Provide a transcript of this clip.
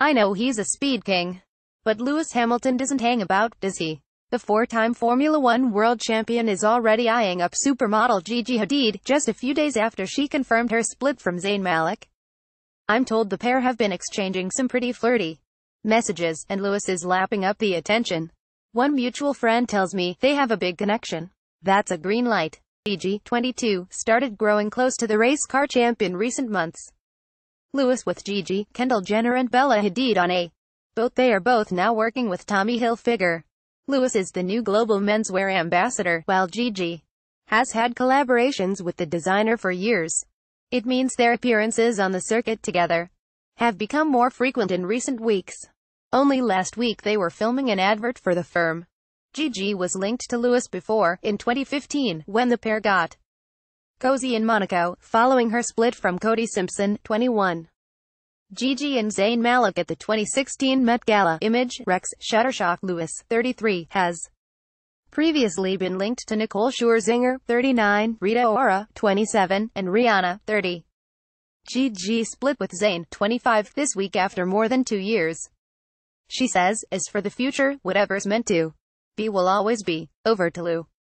I know he's a speed king. But Lewis Hamilton doesn't hang about, does he? The four-time Formula One world champion is already eyeing up supermodel Gigi Hadid, just a few days after she confirmed her split from Zayn Malik. I'm told the pair have been exchanging some pretty flirty messages, and Lewis is lapping up the attention. One mutual friend tells me they have a big connection. That's a green light. Gigi, 22, started growing close to the race car champ in recent months. Lewis with Gigi, Kendall Jenner and Bella Hadid on a boat. They are both now working with Tommy Hilfiger. Lewis is the new global menswear ambassador, while Gigi has had collaborations with the designer for years. It means their appearances on the circuit together have become more frequent in recent weeks. Only last week they were filming an advert for the firm. Gigi was linked to Lewis before, in 2015, when the pair got Cozy in Monaco, following her split from Cody Simpson, 21. Gigi and Zayn Malik at the 2016 Met Gala, Image, Rex, Shattershock Lewis, 33, has previously been linked to Nicole Scherzinger, 39, Rita Ora, 27, and Rihanna, 30. Gigi split with Zayn, 25, this week after more than two years. She says, as for the future, whatever's meant to be will always be. Over to Lou.